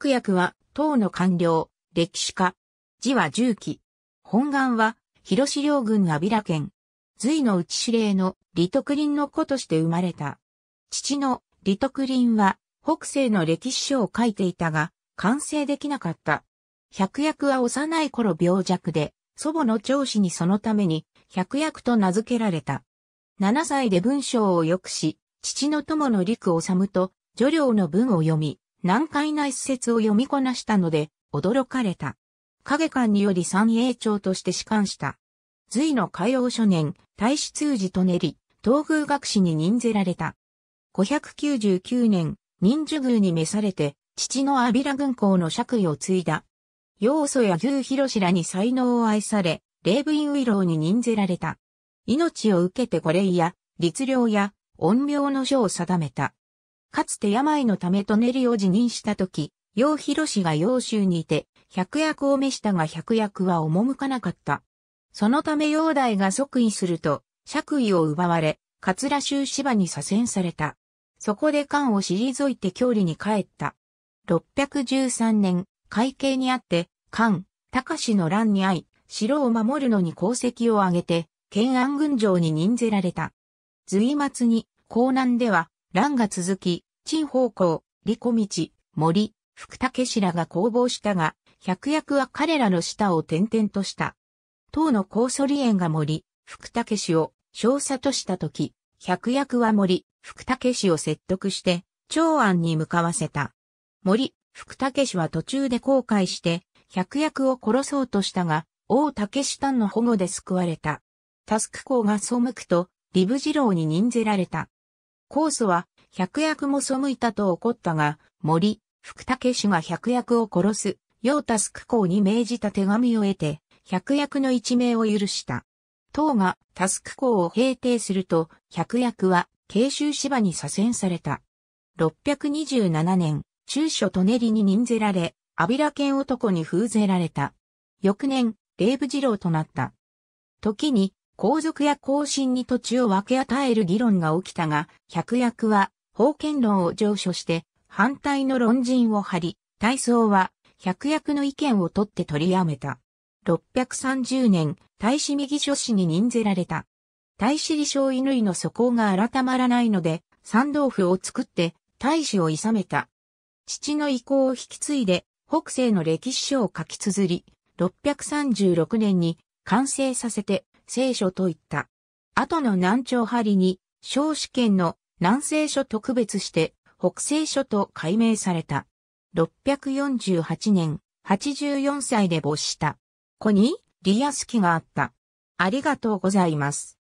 悪役は、党の官僚、歴史家。字は重機。本願は、広志領軍阿比良県。隋の内司令の李徳林の子として生まれた。父の李徳林は、北西の歴史書を書いていたが、完成できなかった。百役は幼い頃病弱で、祖母の長子にそのために、百役と名付けられた。7歳で文章を良くし、父の友の陸治と、女領の文を読み、難解な一節を読みこなしたので、驚かれた。影官により三英長として仕官した。隋の海洋初年、大使通事と練り、東宮学士に任ぜられた。599年、忍寿宮に召されて、父の阿比良軍校の爵位を継いだ。要素や牛広らに才能を愛され、霊部院ウィローに任ぜられた。命を受けて御礼や、律令や、怨名の書を定めた。かつて病のためトネリを辞任した時、陽博氏が陽州にいて、百役を召したが百役は赴かなかった。そのため陽大が即位すると、爵位を奪われ、桂州芝に左遷された。そこで官を退いて郷里に帰った。613年、会計にあって、官、高氏の乱に遭い、城を守るのに功績を挙げて、建安軍城に任ぜられた。随末に、江南では、乱が続き、陳方向、李小道、森、福武らが攻防したが、百役は彼らの下を転々とした。唐の高祖李園が森、福武を少佐としたとき、百役は森、福武を説得して、長安に向かわせた。森、福武は途中で後悔して、百役を殺そうとしたが、王竹士丹の保護で救われた。タスク公が背くと、リブロ郎に任ぜられた。コースは、百薬も背いたと怒ったが、森、福武氏が百薬を殺す、ヨタスク公に命じた手紙を得て、百薬の一命を許した。唐がタスク公を平定すると、百薬は慶州芝に左遷された。627年、中書舎人に任ぜられ、アビラ県男に封ぜられた。翌年、霊部次郎となった。時に、皇族や皇親に土地を分け与える議論が起きたが、百役は、封建論を上書して、反対の論陣を張り、大僧は、百役の意見を取って取りやめた。630年、大使右諸子に任ぜられた。大使李承犬の素行が改まらないので、三道府を作って、大使をさめた。父の意向を引き継いで、北西の歴史書を書き綴り、636年に完成させて、聖書といった。後の南朝張に、小試験の南西書特別して北西書と改名された。648年、84歳で没した。子に、リアスキがあった。ありがとうございます。